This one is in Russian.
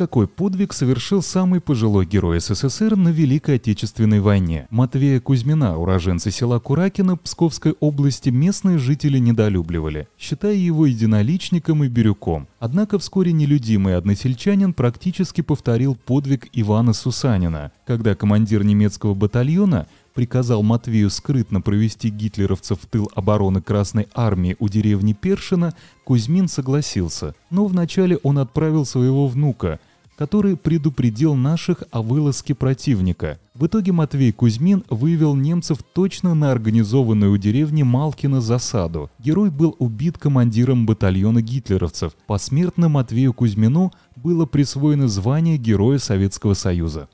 Какой подвиг совершил самый пожилой герой СССР на Великой Отечественной войне? Матвея Кузьмина, уроженца села Куракина Псковской области, местные жители недолюбливали, считая его единоличником и бирюком. Однако вскоре нелюдимый односельчанин практически повторил подвиг Ивана Сусанина, когда командир немецкого батальона приказал Матвею скрытно провести гитлеровцев в тыл обороны Красной Армии у деревни Першина, Кузьмин согласился. Но вначале он отправил своего внука – который предупредил наших о вылазке противника. В итоге Матвей Кузьмин вывел немцев точно на организованную у деревни Малкина засаду. Герой был убит командиром батальона гитлеровцев. Посмертно Матвею Кузьмину было присвоено звание Героя Советского Союза.